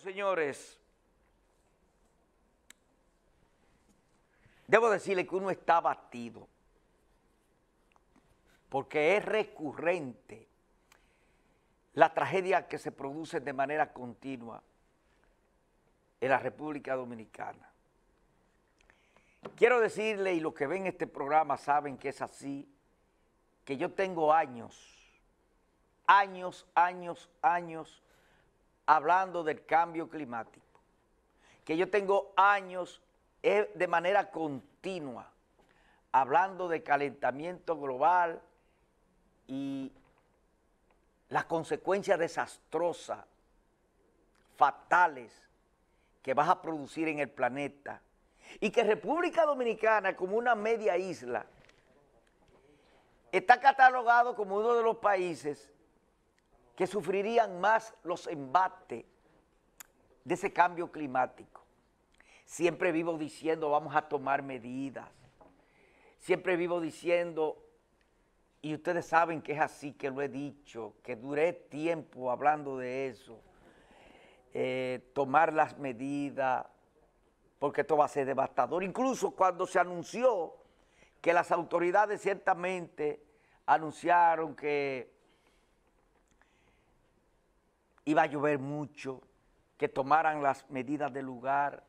señores, debo decirle que uno está batido porque es recurrente la tragedia que se produce de manera continua en la República Dominicana. Quiero decirle, y los que ven este programa saben que es así, que yo tengo años, años, años, años hablando del cambio climático, que yo tengo años eh, de manera continua hablando de calentamiento global y las consecuencias desastrosas, fatales, que vas a producir en el planeta. Y que República Dominicana, como una media isla, está catalogado como uno de los países que sufrirían más los embates de ese cambio climático. Siempre vivo diciendo vamos a tomar medidas, siempre vivo diciendo, y ustedes saben que es así, que lo he dicho, que duré tiempo hablando de eso, eh, tomar las medidas, porque esto va a ser devastador. Incluso cuando se anunció que las autoridades ciertamente anunciaron que iba a llover mucho, que tomaran las medidas del lugar,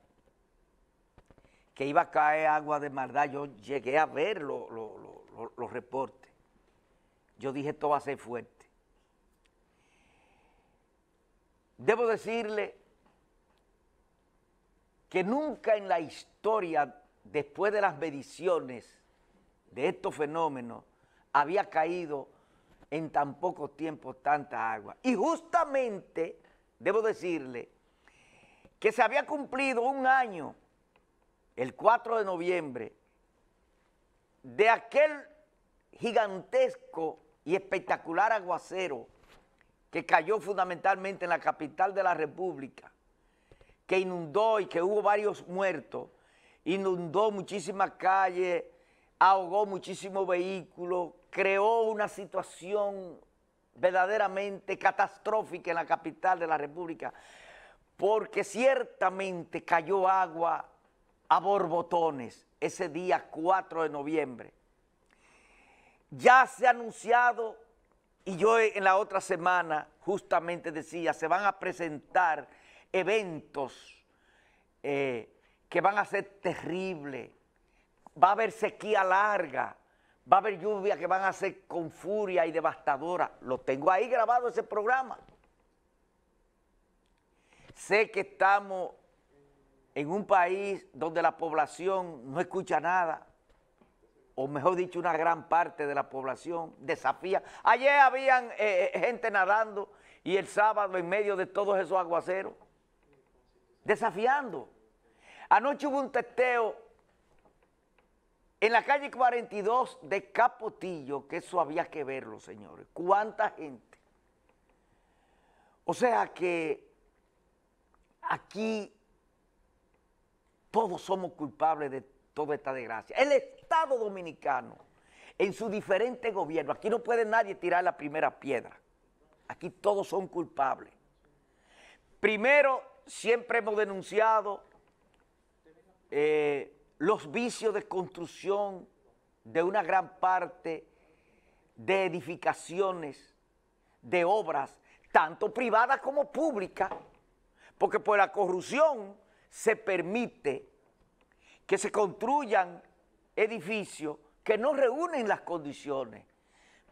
que iba a caer agua de maldad. Yo llegué a ver los reportes. Yo dije, esto va a ser fuerte. Debo decirle que nunca en la historia, después de las mediciones de estos fenómenos, había caído en tan poco tiempo tanta agua. Y justamente, debo decirle, que se había cumplido un año, el 4 de noviembre, de aquel gigantesco y espectacular aguacero que cayó fundamentalmente en la capital de la República, que inundó y que hubo varios muertos, inundó muchísimas calles, ahogó muchísimos vehículos, creó una situación verdaderamente catastrófica en la capital de la República, porque ciertamente cayó agua a borbotones ese día 4 de noviembre. Ya se ha anunciado, y yo en la otra semana justamente decía, se van a presentar eventos eh, que van a ser terribles, va a haber sequía larga, va a haber lluvias que van a ser con furia y devastadora. Lo tengo ahí grabado ese programa. Sé que estamos en un país donde la población no escucha nada, o mejor dicho, una gran parte de la población desafía. Ayer habían eh, eh, gente nadando y el sábado en medio de todos esos aguaceros, desafiando. Anoche hubo un testeo en la calle 42 de Capotillo, que eso había que verlo, señores. ¿Cuánta gente? O sea que aquí todos somos culpables de toda esta desgracia. El Estado Dominicano, en su diferente gobierno, aquí no puede nadie tirar la primera piedra. Aquí todos son culpables. Primero, siempre hemos denunciado... Eh, los vicios de construcción de una gran parte de edificaciones, de obras, tanto privadas como públicas, porque por la corrupción se permite que se construyan edificios que no reúnen las condiciones.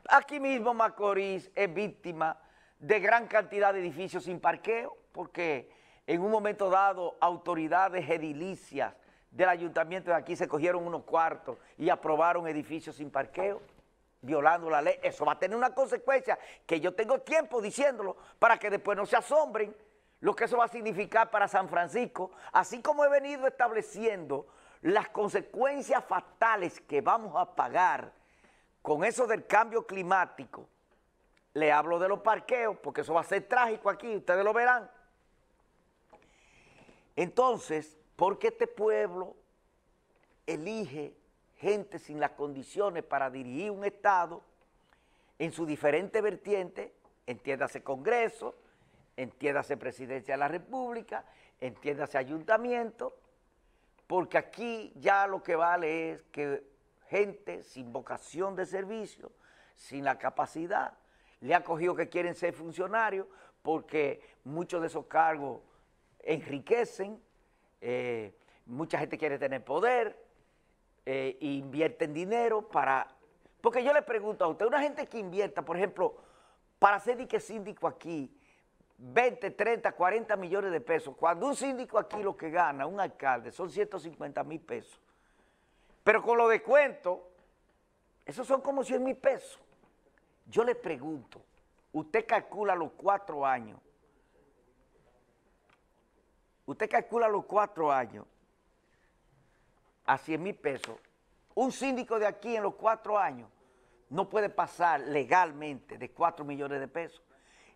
Aquí mismo Macorís es víctima de gran cantidad de edificios sin parqueo, porque en un momento dado autoridades edilicias del ayuntamiento de aquí se cogieron unos cuartos y aprobaron edificios sin parqueo, violando la ley. Eso va a tener una consecuencia que yo tengo tiempo diciéndolo para que después no se asombren lo que eso va a significar para San Francisco, así como he venido estableciendo las consecuencias fatales que vamos a pagar con eso del cambio climático. Le hablo de los parqueos, porque eso va a ser trágico aquí, ustedes lo verán. Entonces, porque este pueblo elige gente sin las condiciones para dirigir un Estado en su diferente vertiente, entiéndase Congreso, entiéndase Presidencia de la República, entiéndase Ayuntamiento, porque aquí ya lo que vale es que gente sin vocación de servicio, sin la capacidad, le ha cogido que quieren ser funcionarios porque muchos de esos cargos enriquecen, eh, mucha gente quiere tener poder, eh, e invierten dinero para... Porque yo le pregunto a usted, una gente que invierta, por ejemplo, para ser que síndico aquí, 20, 30, 40 millones de pesos, cuando un síndico aquí lo que gana, un alcalde, son 150 mil pesos, pero con lo de cuento esos son como 100 mil pesos. Yo le pregunto, usted calcula los cuatro años Usted calcula los cuatro años a 100 mil pesos. Un síndico de aquí en los cuatro años no puede pasar legalmente de cuatro millones de pesos.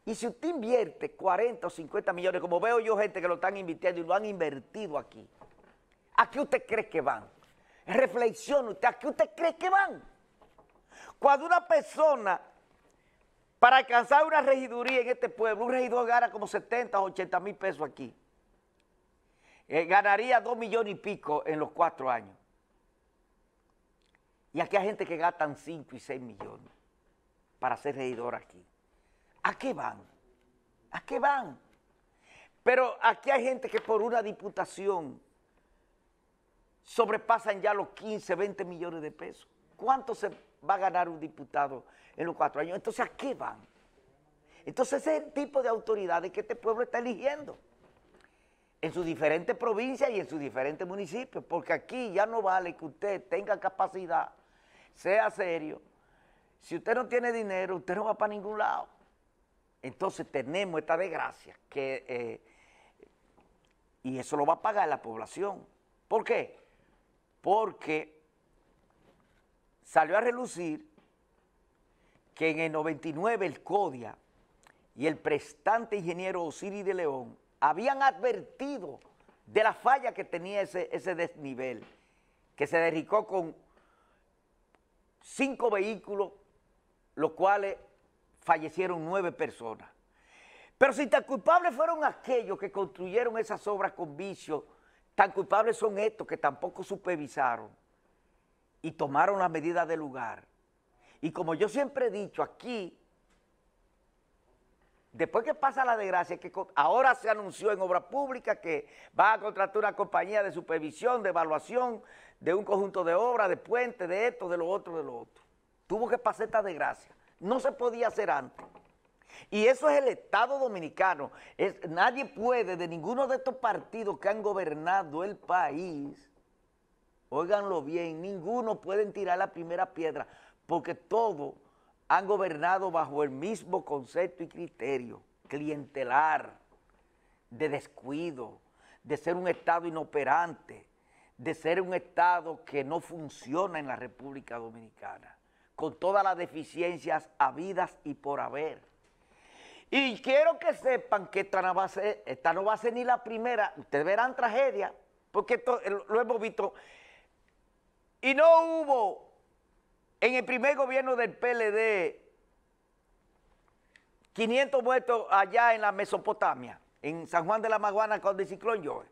Y si usted invierte 40 o 50 millones, como veo yo gente que lo están invirtiendo y lo han invertido aquí, ¿a qué usted cree que van? Reflexione usted, ¿a qué usted cree que van? Cuando una persona, para alcanzar una regiduría en este pueblo, un regidor gana como 70 o 80 mil pesos aquí, eh, ganaría dos millones y pico en los cuatro años. Y aquí hay gente que gastan 5 y 6 millones para ser regidor aquí. ¿A qué van? ¿A qué van? Pero aquí hay gente que por una diputación sobrepasan ya los 15, 20 millones de pesos. ¿Cuánto se va a ganar un diputado en los cuatro años? Entonces, ¿a qué van? Entonces, ese es el tipo de autoridades que este pueblo está eligiendo en sus diferentes provincias y en sus diferentes municipios, porque aquí ya no vale que usted tenga capacidad, sea serio. Si usted no tiene dinero, usted no va para ningún lado. Entonces tenemos esta desgracia que... Eh, y eso lo va a pagar la población. ¿Por qué? Porque salió a relucir que en el 99 el CODIA y el prestante ingeniero Osiris de León habían advertido de la falla que tenía ese, ese desnivel, que se derricó con cinco vehículos, los cuales fallecieron nueve personas. Pero si tan culpables fueron aquellos que construyeron esas obras con vicio, tan culpables son estos que tampoco supervisaron y tomaron las medidas del lugar. Y como yo siempre he dicho, aquí Después que pasa la desgracia, que ahora se anunció en obra pública que va a contratar una compañía de supervisión, de evaluación, de un conjunto de obras, de puentes, de esto, de lo otro, de lo otro. Tuvo que pasar esta desgracia. No se podía hacer antes. Y eso es el Estado Dominicano. nadie puede, de ninguno de estos partidos que han gobernado el país, óiganlo bien, ninguno puede tirar la primera piedra, porque todo han gobernado bajo el mismo concepto y criterio clientelar, de descuido, de ser un Estado inoperante, de ser un Estado que no funciona en la República Dominicana, con todas las deficiencias habidas y por haber. Y quiero que sepan que esta no va a ser, ni la primera, ustedes verán tragedia, porque esto eh, lo hemos visto, y no hubo en el primer gobierno del PLD, 500 muertos allá en la Mesopotamia, en San Juan de la Maguana con el ciclón Joe.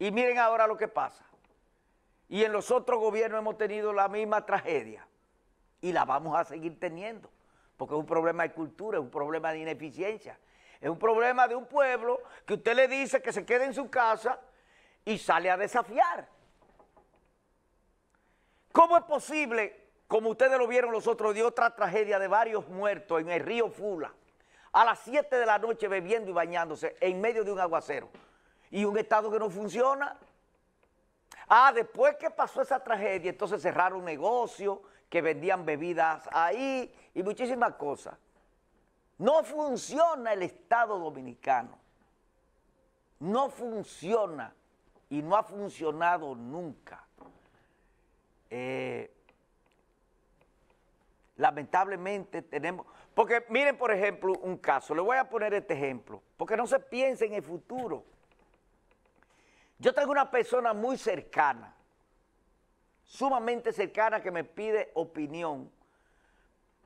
Y miren ahora lo que pasa. Y en los otros gobiernos hemos tenido la misma tragedia. Y la vamos a seguir teniendo. Porque es un problema de cultura, es un problema de ineficiencia. Es un problema de un pueblo que usted le dice que se quede en su casa y sale a desafiar. ¿Cómo es posible, como ustedes lo vieron los otros días, otra tragedia de varios muertos en el río Fula, a las 7 de la noche bebiendo y bañándose en medio de un aguacero y un Estado que no funciona? Ah, después que pasó esa tragedia, entonces cerraron negocios que vendían bebidas ahí y muchísimas cosas. No funciona el Estado Dominicano. No funciona y no ha funcionado nunca. Eh, lamentablemente tenemos... Porque miren, por ejemplo, un caso. Le voy a poner este ejemplo, porque no se piensa en el futuro. Yo tengo una persona muy cercana, sumamente cercana, que me pide opinión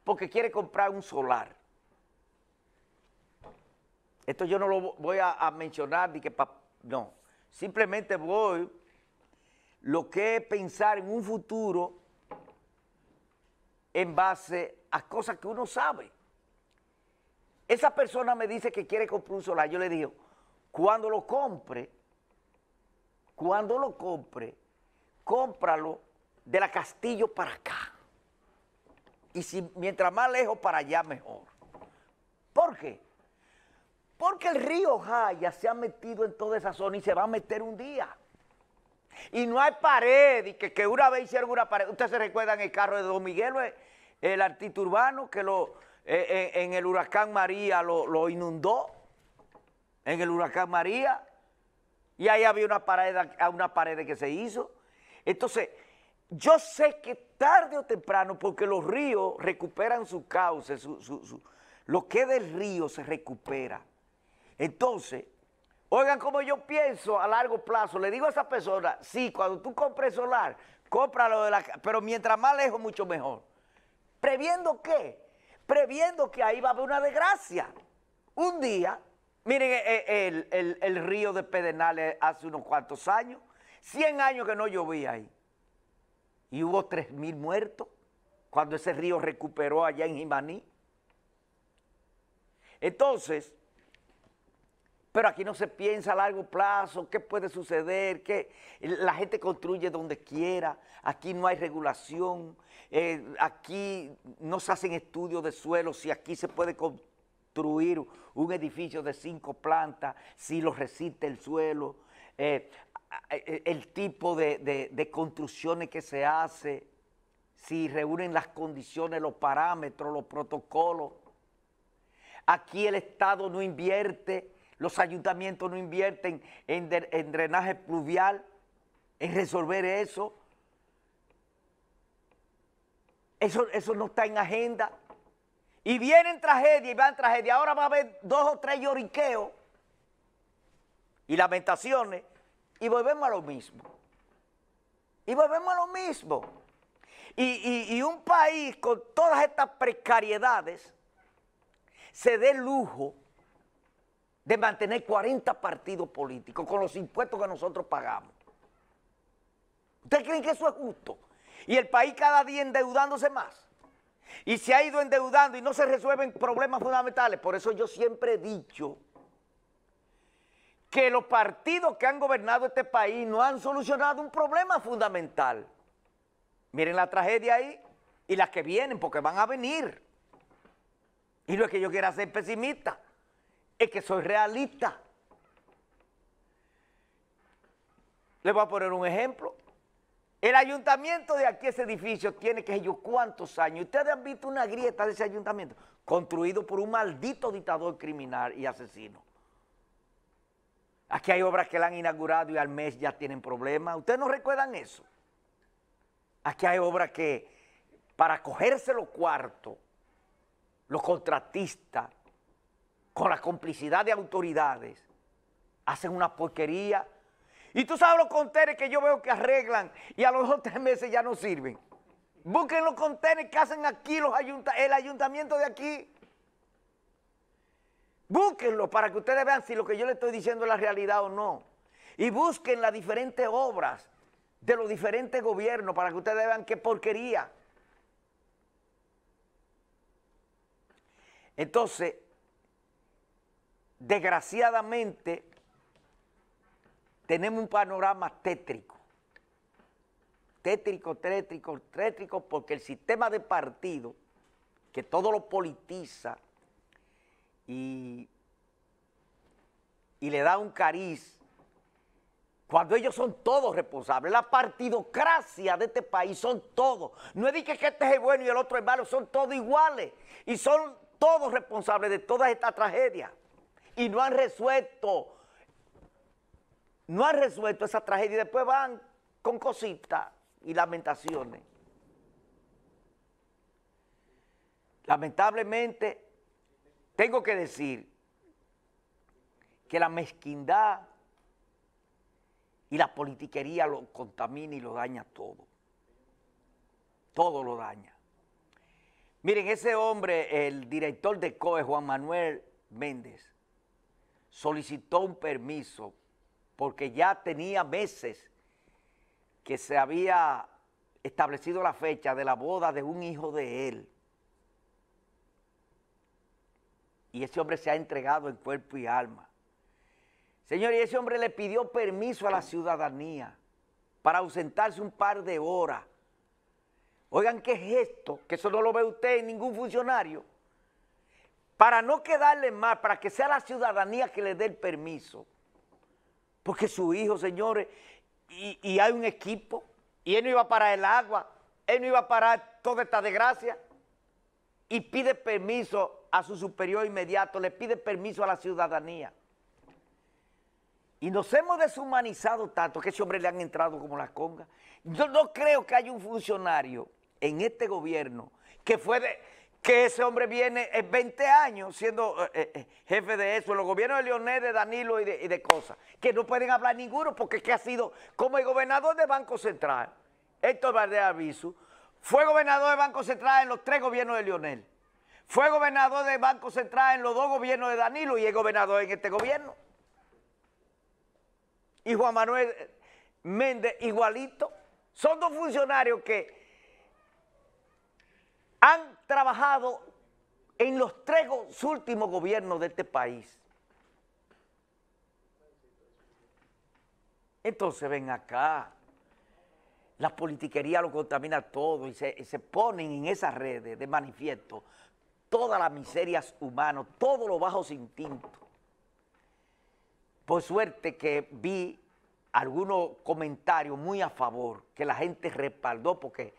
porque quiere comprar un solar. Esto yo no lo voy a, mencionar, ni que no. Simplemente voy lo que es pensar en un futuro en base a cosas que uno sabe. Esa persona me dice que quiere comprar un solar. Yo le digo, cuando lo compre, cuando lo compre, cómpralo de la Castillo para acá. Y si mientras más lejos para allá, mejor. ¿Por qué? Porque el río Jaya se ha metido en toda esa zona y se va a meter un día. Y no hay pared, y que, que una vez hicieron una pared. Ustedes se recuerdan el carro de Don Miguel, eh, el artista urbano que lo, eh, eh, en, el huracán María lo, inundó, en el huracán María, y ahí había una pared, una pared que se hizo. Entonces, yo sé que tarde o temprano, porque los ríos recuperan su cauce, lo que del río se recupera. Entonces, Oigan como yo pienso a largo plazo. Le digo a esa persona, sí, cuando tú compres solar, cómpralo de la... Pero mientras más lejos, mucho mejor. ¿Previendo qué? Previendo que ahí va a haber una desgracia. Un día, miren eh, eh, el, el, el río de Pedernales hace unos cuantos años, 100 años que no llovía ahí. Y hubo 3.000 muertos cuando ese río recuperó allá en Jimaní. Entonces, pero aquí no se piensa a largo plazo, qué puede suceder, que la gente construye donde quiera, aquí no hay regulación, eh, aquí no se hacen estudios de suelo, si aquí se puede construir un edificio de cinco plantas, si lo resiste el suelo, eh, eh, el tipo de, de construcciones que se hace, si reúnen las condiciones, los parámetros, los protocolos. Aquí el Estado no invierte los ayuntamientos no invierten en, drenaje pluvial, en resolver eso. Eso, eso no está en agenda. Y vienen tragedia y van tragedia, Ahora va a haber dos o tres lloriqueos y lamentaciones y volvemos a lo mismo. Y volvemos a lo mismo. Y, y un país con todas estas precariedades se dé lujo de mantener 40 partidos políticos con los impuestos que nosotros pagamos. ¿Ustedes creen que eso es justo? Y el país cada día endeudándose más. Y se ha ido endeudando y no se resuelven problemas fundamentales. Por eso yo siempre he dicho que los partidos que han gobernado este país no han solucionado un problema fundamental. Miren la tragedia ahí y las que vienen, porque van a venir. Y lo es que yo quiera ser pesimista es que soy realista. les voy a poner un ejemplo. El ayuntamiento de aquí, ese edificio, tiene que yo cuántos años. Ustedes han visto una grieta de ese ayuntamiento construido por un maldito dictador criminal y asesino. Aquí hay obras que la han inaugurado y al mes ya tienen problemas. ¿Ustedes no recuerdan eso? Aquí hay obras que para cogerse los cuartos, los contratistas con la complicidad de autoridades, hacen una porquería. Y tú sabes los contenedores que yo veo que arreglan y a los dos tres meses ya no sirven. Busquen los contenedores que hacen aquí los el ayuntamiento de aquí. Búsquenlo para que ustedes vean si lo que yo le estoy diciendo es la realidad o no. Y busquen las diferentes obras de los diferentes gobiernos para que ustedes vean qué porquería. Entonces, desgraciadamente, tenemos un panorama tétrico. Tétrico, tétrico, tétrico, porque el sistema de partido, que todo lo politiza y, y le da un cariz, cuando ellos son todos responsables, la partidocracia de este país son todos. No es que este es bueno y el otro es malo, son todos iguales y son todos responsables de toda esta tragedia y no han resuelto, no han resuelto esa tragedia y después van con cositas y lamentaciones. Lamentablemente, tengo que decir que la mezquindad y la politiquería lo contamina y lo daña todo. Todo lo daña. Miren, ese hombre, el director de COE, Juan Manuel Méndez, solicitó un permiso porque ya tenía meses que se había establecido la fecha de la boda de un hijo de él. Y ese hombre se ha entregado en cuerpo y alma. Señor, y ese hombre le pidió permiso a la ciudadanía para ausentarse un par de horas. Oigan, ¿qué es esto? Que eso no lo ve usted en ningún funcionario para no quedarle mal, para que sea la ciudadanía que le dé el permiso. Porque su hijo, señores, y, hay un equipo, y él no iba a parar el agua, él no iba a parar toda esta desgracia, y pide permiso a su superior inmediato, le pide permiso a la ciudadanía. Y nos hemos deshumanizado tanto que ese hombre le han entrado como las congas. Yo no creo que haya un funcionario en este gobierno que fue de que ese hombre viene 20 años siendo eh, eh, jefe de eso, en los gobiernos de Leonel, de Danilo y de, cosas, que no pueden hablar ninguno porque es que ha sido como el gobernador de Banco Central, Héctor verdadero Aviso, fue gobernador de Banco Central en los tres gobiernos de Leonel, fue gobernador de Banco Central en los dos gobiernos de Danilo y es gobernador en este gobierno. Y Juan Manuel Méndez igualito, son dos funcionarios que han trabajado en los tres últimos gobiernos de este país. Entonces ven acá, la politiquería lo contamina todo y se, ponen en esas redes de manifiesto todas las miserias humanas, todos los bajos instintos. Por suerte que vi algunos comentarios muy a favor, que la gente respaldó porque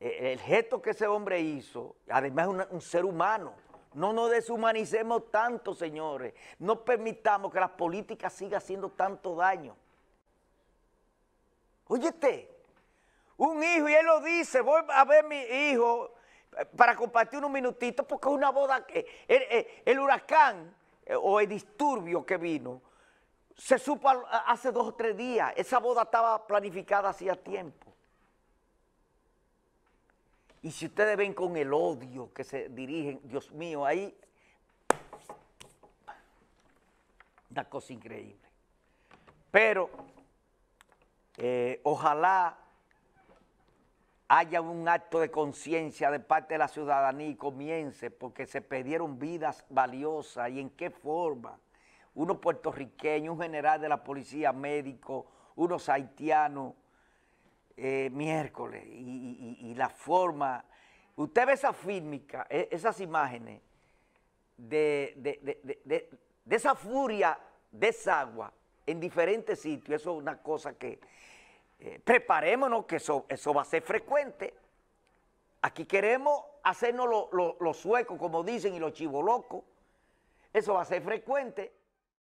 el gesto que ese hombre hizo, además es un, ser humano. No nos deshumanicemos tanto, señores. No permitamos que la política siga haciendo tanto daño. Óyete, un hijo, y él lo dice, voy a ver mi hijo para compartir unos minutitos, porque es una boda, que el, el huracán eh, o el disturbio que vino, se supo hace dos o tres días, esa boda estaba planificada hacía tiempo. Y si ustedes ven con el odio que se dirigen, Dios mío, ahí una cosa increíble. Pero eh, ojalá haya un acto de conciencia de parte de la ciudadanía y comience, porque se perdieron vidas valiosas y en qué forma. Uno puertorriqueño, un general de la policía médico, unos haitianos, eh, miércoles y, la forma. Usted ve esa fílmica, e, esas imágenes de, de, esa furia de esa agua en diferentes sitios. Eso es una cosa que eh, preparémonos que eso, eso va a ser frecuente. Aquí queremos hacernos los suecos, como dicen, y los chivolocos. Eso va a ser frecuente.